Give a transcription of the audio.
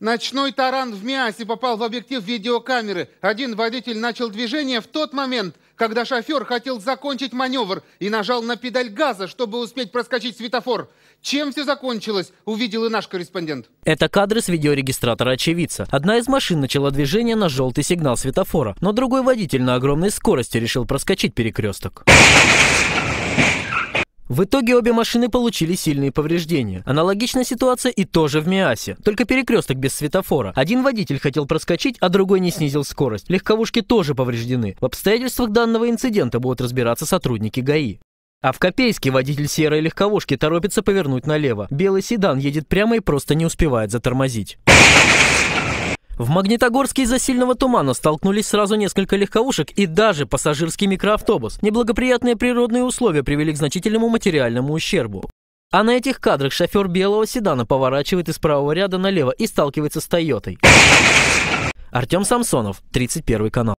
Ночной таран в Миасе попал в объектив видеокамеры. Один водитель начал движение в тот момент, когда шофер хотел закончить маневр и нажал на педаль газа, чтобы успеть проскочить светофор. Чем все закончилось, увидел и наш корреспондент. Это кадры с видеорегистратора очевидца. Одна из машин начала движение на желтый сигнал светофора, но другой водитель на огромной скорости решил проскочить перекресток. В итоге обе машины получили сильные повреждения. Аналогичная ситуация и тоже в Миасе. Только перекресток без светофора. Один водитель хотел проскочить, а другой не снизил скорость. Легковушки тоже повреждены. В обстоятельствах данного инцидента будут разбираться сотрудники ГАИ. А в Копейске водитель серой легковушки торопится повернуть налево. Белый седан едет прямо и просто не успевает затормозить. В Магнитогорске из-за сильного тумана столкнулись сразу несколько легковушек и даже пассажирский микроавтобус. Неблагоприятные природные условия привели к значительному материальному ущербу. А на этих кадрах шофер белого седана поворачивает из правого ряда налево и сталкивается с Тойотой. Артем Самсонов, 31 канал.